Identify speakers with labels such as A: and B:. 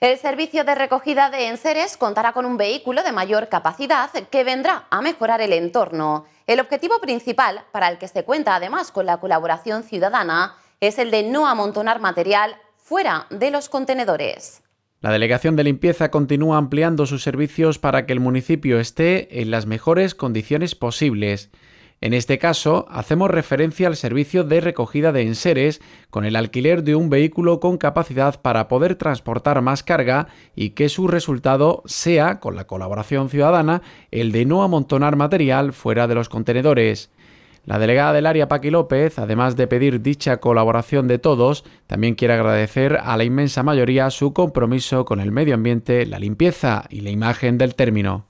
A: El servicio de recogida de enseres contará con un vehículo de mayor capacidad que vendrá a mejorar el entorno. El objetivo principal, para el que se cuenta además con la colaboración ciudadana, es el de no amontonar material fuera de los contenedores.
B: La Delegación de Limpieza continúa ampliando sus servicios para que el municipio esté en las mejores condiciones posibles. En este caso, hacemos referencia al servicio de recogida de enseres con el alquiler de un vehículo con capacidad para poder transportar más carga y que su resultado sea, con la colaboración ciudadana, el de no amontonar material fuera de los contenedores. La delegada del área Paqui López, además de pedir dicha colaboración de todos, también quiere agradecer a la inmensa mayoría
C: su compromiso con el medio ambiente, la limpieza y la imagen del término.